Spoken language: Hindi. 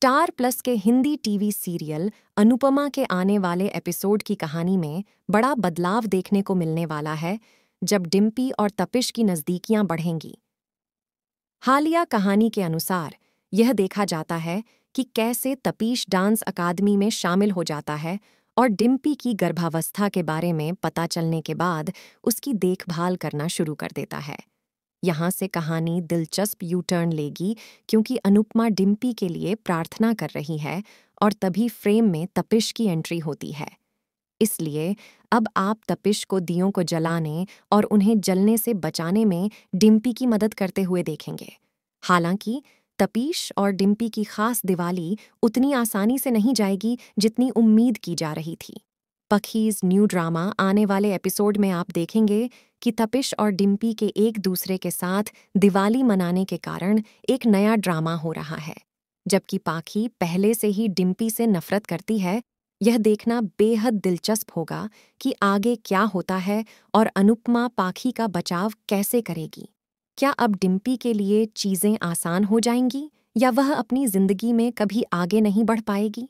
स्टार प्लस के हिंदी टीवी सीरियल अनुपमा के आने वाले एपिसोड की कहानी में बड़ा बदलाव देखने को मिलने वाला है जब डिम्पी और तपिश की नज़दीकियां बढ़ेंगी हालिया कहानी के अनुसार यह देखा जाता है कि कैसे तपिश डांस अकादमी में शामिल हो जाता है और डिम्पी की गर्भावस्था के बारे में पता चलने के बाद उसकी देखभाल करना शुरू कर देता है यहाँ से कहानी दिलचस्प यू टर्न लेगी क्योंकि अनुपमा डिम्पी के लिए प्रार्थना कर रही है और तभी फ्रेम में तपिश की एंट्री होती है इसलिए अब आप तपिश को दियों को जलाने और उन्हें जलने से बचाने में डिम्पी की मदद करते हुए देखेंगे हालांकि तपिश और डिम्पी की खास दिवाली उतनी आसानी से नहीं जाएगी जितनी उम्मीद की जा रही थी पखीज न्यू ड्रामा आने वाले एपिसोड में आप देखेंगे कि तपिश और डिम्पी के एक दूसरे के साथ दिवाली मनाने के कारण एक नया ड्रामा हो रहा है जबकि पाखी पहले से ही डिम्पी से नफरत करती है यह देखना बेहद दिलचस्प होगा कि आगे क्या होता है और अनुपमा पाखी का बचाव कैसे करेगी क्या अब डिम्पी के लिए चीज़ें आसान हो जाएंगी या वह अपनी जिंदगी में कभी आगे नहीं बढ़ पाएगी